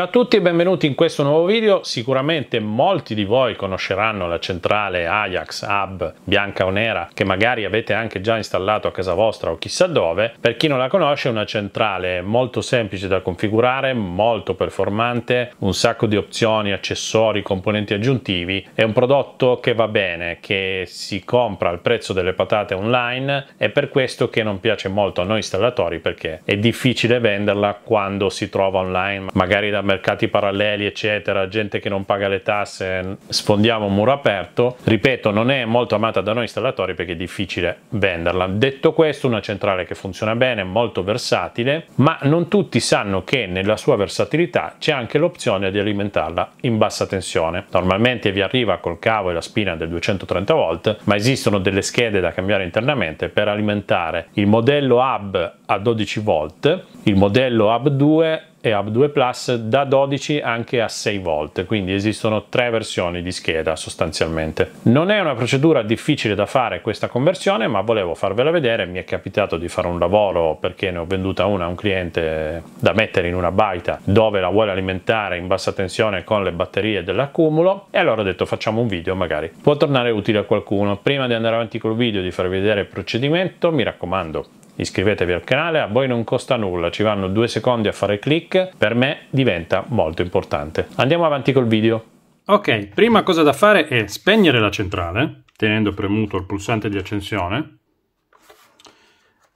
Ciao a tutti e benvenuti in questo nuovo video. Sicuramente molti di voi conosceranno la centrale Ajax Hub bianca o nera che magari avete anche già installato a casa vostra o chissà dove. Per chi non la conosce è una centrale molto semplice da configurare, molto performante, un sacco di opzioni, accessori, componenti aggiuntivi. È un prodotto che va bene, che si compra al prezzo delle patate online. È per questo che non piace molto a noi installatori perché è difficile venderla quando si trova online magari da mercati paralleli, eccetera, gente che non paga le tasse, sfondiamo un muro aperto. Ripeto, non è molto amata da noi installatori perché è difficile venderla. Detto questo, una centrale che funziona bene, molto versatile, ma non tutti sanno che nella sua versatilità c'è anche l'opzione di alimentarla in bassa tensione. Normalmente vi arriva col cavo e la spina del 230 volt, ma esistono delle schede da cambiare internamente per alimentare il modello hub a 12 volt, il modello hub 2 e Hub2 Plus da 12 anche a 6 volt, quindi esistono tre versioni di scheda sostanzialmente. Non è una procedura difficile da fare questa conversione, ma volevo farvela vedere, mi è capitato di fare un lavoro perché ne ho venduta una a un cliente da mettere in una baita dove la vuole alimentare in bassa tensione con le batterie dell'accumulo e allora ho detto facciamo un video magari può tornare utile a qualcuno. Prima di andare avanti col video e di farvi vedere il procedimento mi raccomando iscrivetevi al canale, a voi non costa nulla, ci vanno due secondi a fare click, per me diventa molto importante. Andiamo avanti col video. Ok, prima cosa da fare è spegnere la centrale, tenendo premuto il pulsante di accensione.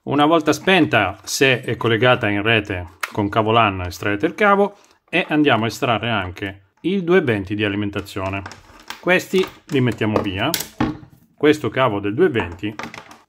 Una volta spenta, se è collegata in rete con cavo LAN, estraete il cavo e andiamo a estrarre anche i due venti di alimentazione. Questi li mettiamo via. Questo cavo del 220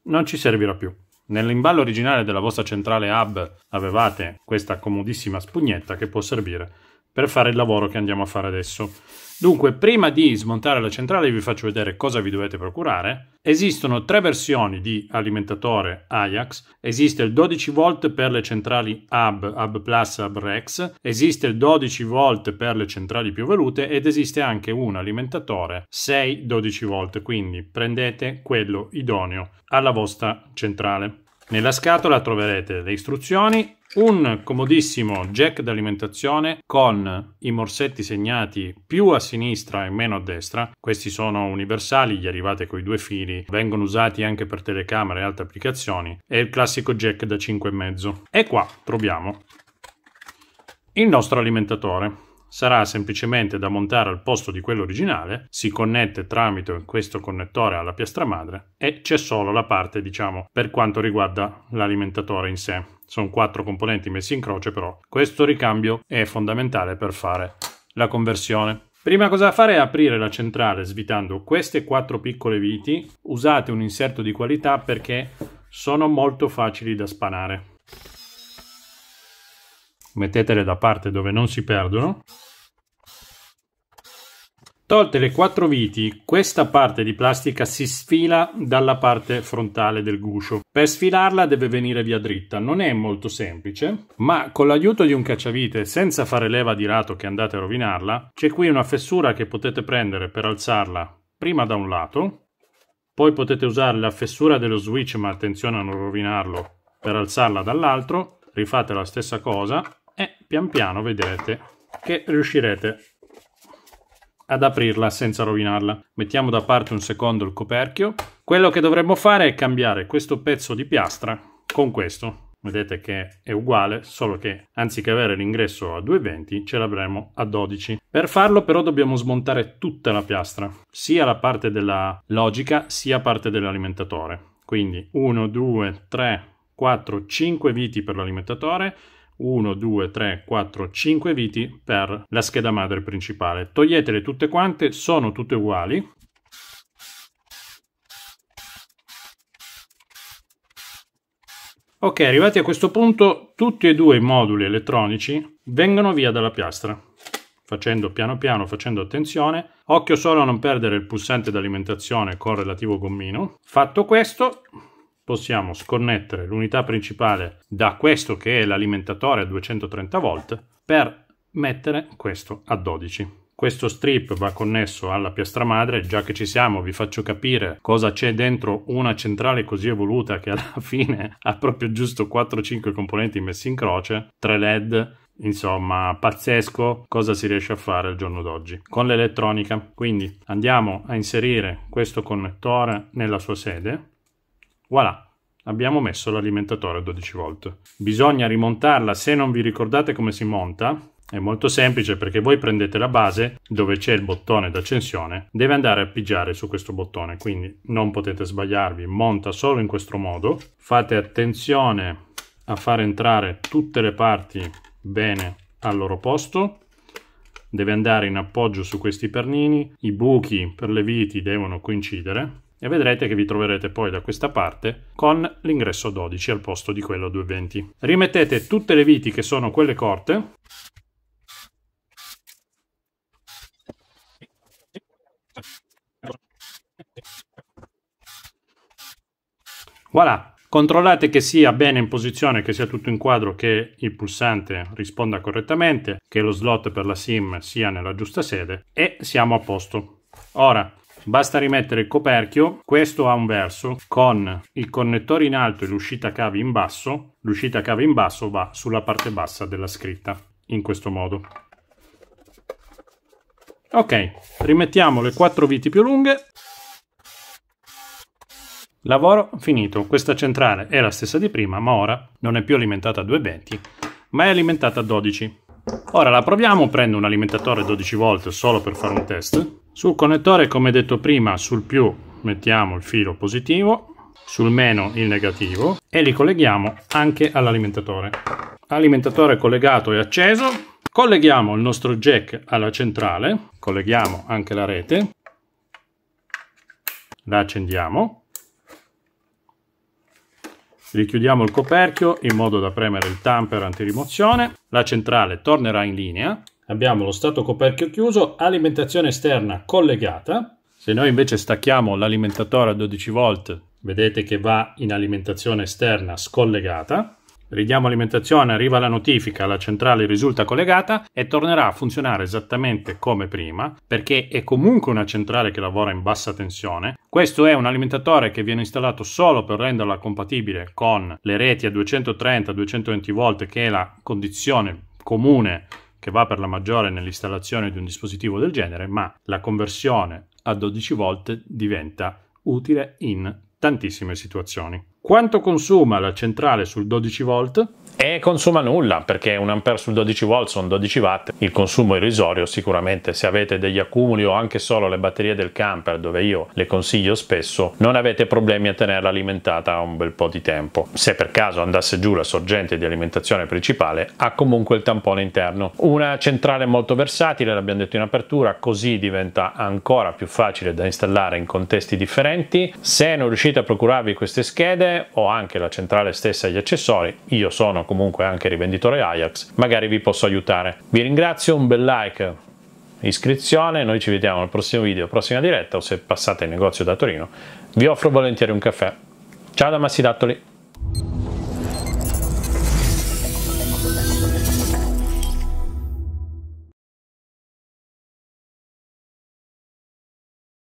non ci servirà più. Nell'imballo originale della vostra centrale hub avevate questa comodissima spugnetta che può servire per fare il lavoro che andiamo a fare adesso. Dunque, prima di smontare la centrale vi faccio vedere cosa vi dovete procurare. Esistono tre versioni di alimentatore Ajax. Esiste il 12 v per le centrali hub, hub plus, hub rex. Esiste il 12 v per le centrali più velute ed esiste anche un alimentatore 6-12 v Quindi prendete quello idoneo alla vostra centrale. Nella scatola troverete le istruzioni un comodissimo jack d'alimentazione con i morsetti segnati più a sinistra e meno a destra. Questi sono universali, gli arrivate con i due fili, vengono usati anche per telecamere e altre applicazioni. E il classico jack da 5,5. E qua troviamo il nostro alimentatore sarà semplicemente da montare al posto di quello originale, si connette tramite questo connettore alla piastra madre e c'è solo la parte, diciamo, per quanto riguarda l'alimentatore in sé. Sono quattro componenti messi in croce però. Questo ricambio è fondamentale per fare la conversione. Prima cosa da fare è aprire la centrale svitando queste quattro piccole viti. Usate un inserto di qualità perché sono molto facili da spanare. Mettetele da parte dove non si perdono. Tolte le quattro viti, questa parte di plastica si sfila dalla parte frontale del guscio. Per sfilarla deve venire via dritta, non è molto semplice, ma con l'aiuto di un cacciavite, senza fare leva di lato che andate a rovinarla, c'è qui una fessura che potete prendere per alzarla prima da un lato, poi potete usare la fessura dello switch, ma attenzione a non rovinarlo, per alzarla dall'altro, rifate la stessa cosa e pian piano vedrete che riuscirete ad aprirla senza rovinarla. Mettiamo da parte un secondo il coperchio. Quello che dovremmo fare è cambiare questo pezzo di piastra con questo. Vedete che è uguale, solo che anziché avere l'ingresso a 2,20 ce l'avremo a 12. Per farlo però dobbiamo smontare tutta la piastra, sia la parte della logica sia parte dell'alimentatore. Quindi 1, 2, 3, 4, 5 viti per l'alimentatore, 1, 2, 3, 4, 5 viti per la scheda madre principale. Toglietele tutte quante, sono tutte uguali. Ok, arrivati a questo punto, tutti e due i moduli elettronici vengono via dalla piastra. Facendo piano piano, facendo attenzione, occhio solo a non perdere il pulsante d'alimentazione con relativo gommino. Fatto questo, possiamo sconnettere l'unità principale da questo che è l'alimentatore a 230 volt per mettere questo a 12. Questo strip va connesso alla piastra madre, già che ci siamo vi faccio capire cosa c'è dentro una centrale così evoluta che alla fine ha proprio giusto 4-5 componenti messi in croce, 3 LED, insomma pazzesco cosa si riesce a fare al giorno d'oggi con l'elettronica. Quindi andiamo a inserire questo connettore nella sua sede Voilà, abbiamo messo l'alimentatore a 12 volt. Bisogna rimontarla, se non vi ricordate come si monta, è molto semplice perché voi prendete la base dove c'è il bottone d'accensione, deve andare a pigiare su questo bottone, quindi non potete sbagliarvi, monta solo in questo modo. Fate attenzione a far entrare tutte le parti bene al loro posto. Deve andare in appoggio su questi pernini, i buchi per le viti devono coincidere e vedrete che vi troverete poi da questa parte con l'ingresso 12 al posto di quello 220. Rimettete tutte le viti che sono quelle corte Voilà, controllate che sia bene in posizione, che sia tutto in quadro, che il pulsante risponda correttamente, che lo slot per la SIM sia nella giusta sede e siamo a posto. Ora Basta rimettere il coperchio, questo ha un verso con il connettore in alto e l'uscita cavi in basso. L'uscita cavi in basso va sulla parte bassa della scritta, in questo modo. Ok, rimettiamo le quattro viti più lunghe. Lavoro finito. Questa centrale è la stessa di prima, ma ora non è più alimentata a 220, ma è alimentata a 12. Ora la proviamo, prendo un alimentatore 12 volt solo per fare un test. Sul connettore, come detto prima, sul più mettiamo il filo positivo, sul meno il negativo e li colleghiamo anche all'alimentatore. Alimentatore collegato e acceso, colleghiamo il nostro jack alla centrale, colleghiamo anche la rete, la accendiamo, richiudiamo il coperchio in modo da premere il tamper antirimozione, la centrale tornerà in linea abbiamo lo stato coperchio chiuso, alimentazione esterna collegata. Se noi invece stacchiamo l'alimentatore a 12 volt, vedete che va in alimentazione esterna scollegata. Ridiamo alimentazione, arriva la notifica, la centrale risulta collegata e tornerà a funzionare esattamente come prima perché è comunque una centrale che lavora in bassa tensione. Questo è un alimentatore che viene installato solo per renderla compatibile con le reti a 230-220 V che è la condizione comune che va per la maggiore nell'installazione di un dispositivo del genere, ma la conversione a 12 volt diventa utile in tantissime situazioni. Quanto consuma la centrale sul 12 volt? e consuma nulla perché un ampere sul 12 volt sono 12 watt il consumo è irrisorio sicuramente se avete degli accumuli o anche solo le batterie del camper dove io le consiglio spesso non avete problemi a tenerla alimentata un bel po' di tempo se per caso andasse giù la sorgente di alimentazione principale ha comunque il tampone interno una centrale molto versatile l'abbiamo detto in apertura così diventa ancora più facile da installare in contesti differenti se non riuscite a procurarvi queste schede o anche la centrale stessa e gli accessori io sono comunque anche rivenditore Ajax, magari vi posso aiutare. Vi ringrazio, un bel like, iscrizione, noi ci vediamo al prossimo video, prossima diretta o se passate in negozio da Torino vi offro volentieri un caffè. Ciao da Dattoli!